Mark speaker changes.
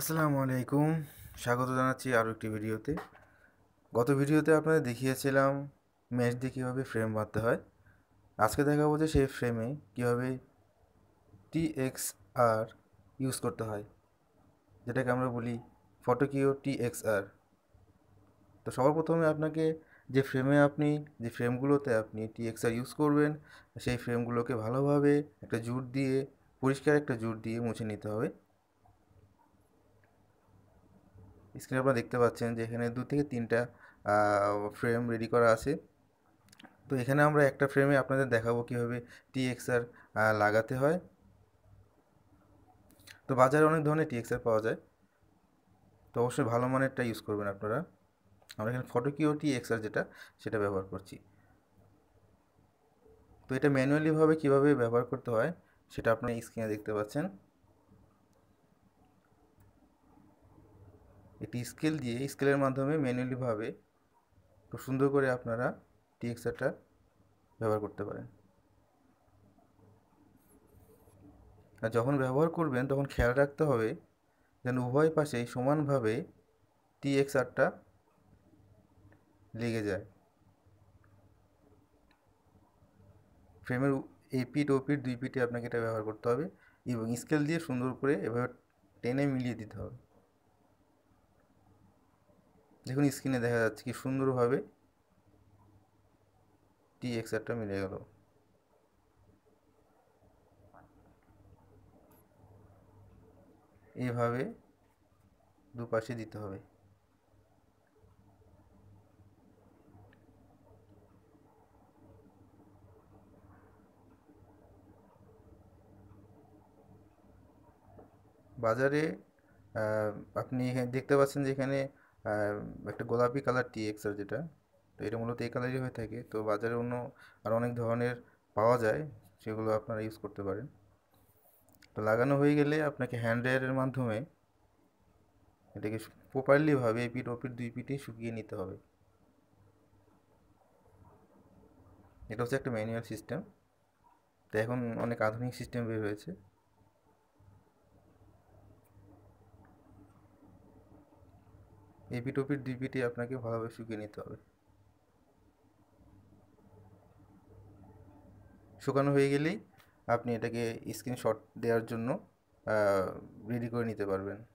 Speaker 1: আসসালামু আলাইকুম স্বাগত জানাচ্ছি আরও একটি ভিডিওতে গত ভিডিওতে আপনাদের দেখিয়েছিলাম ম্যাচ দিয়ে কীভাবে ফ্রেম বাঁধতে হয় আজকে দেখাবো যে সেই ফ্রেমে কীভাবে টিএক্সআর ইউজ করতে হয় যেটাকে আমরা বলি ফটোকিও টিএক্সআর তো সবার প্রথমে আপনাকে যে ফ্রেমে আপনি যে ফ্রেমগুলোতে আপনি টিএক্সআর ইউজ করবেন সেই ফ্রেমগুলোকে ভালোভাবে একটা জুট দিয়ে পরিষ্কার একটা জুট দিয়ে মুছে নিতে হবে স্ক্রিনে আপনারা দেখতে পাচ্ছেন যে এখানে দু থেকে তিনটা ফ্রেম রেডি করা আছে তো এখানে আমরা একটা ফ্রেমে আপনাদের দেখাবো কীভাবে টিএক্সআর লাগাতে হয় তো বাজারে অনেক ধরনের টিএক্সআর পাওয়া যায় তো অবশ্যই ভালো মানেরটা ইউজ করবেন আপনারা আমরা এখানে ফটোকিও টিএক্সআর যেটা সেটা ব্যবহার করছি তো এটা ম্যানুয়ালিভাবে কীভাবে ব্যবহার করতে হয় সেটা আপনারা স্ক্রিনে দেখতে পাচ্ছেন একটি স্কেল দিয়ে স্কেলের মাধ্যমে ম্যানুয়ালিভাবে খুব সুন্দর করে আপনারা টিএক্সারটা ব্যবহার করতে পারেন আর যখন ব্যবহার করবেন তখন খেয়াল রাখতে হবে যেন উভয় পাশেই সমানভাবে টিএক্সারটা লেগে যায় ফ্রেমের এপিট ওপিট দুই পিটে আপনাকে এটা ব্যবহার করতে হবে এবং স্কেল দিয়ে সুন্দর করে এভাবে টেনে মিলিয়ে দিতে হবে দেখুন স্ক্রিনে দেখা যাচ্ছে কি সুন্দরভাবে টি এক্সারটা মিলে গেল এভাবে দুপাশে দিতে হবে বাজারে আপনি দেখতে পাচ্ছেন যেখানে একটা গোলাপি কালার টি এক্স আর যেটা তো এটা মূলত এই কালারই হয়ে থাকে তো বাজারে অন্য আর অনেক ধরনের পাওয়া যায় সেগুলো আপনারা ইউজ করতে পারেন তো লাগানো হয়ে গেলে আপনাকে হ্যান্ড ড্রায়ারের মাধ্যমে এটাকে প্রপারলিভাবে পিট ও পিট দুই পিটে শুকিয়ে নিতে হবে এটা হচ্ছে একটা ম্যানুয়াল সিস্টেম তো এখন অনেক আধুনিক সিস্টেম বের হয়েছে এপি টপির ডিপিটি আপনাকে ভালোভাবে শুকিয়ে নিতে হবে শুকানো হয়ে গেলেই আপনি এটাকে স্ক্রিনশট দেওয়ার জন্য রেডি করে নিতে পারবেন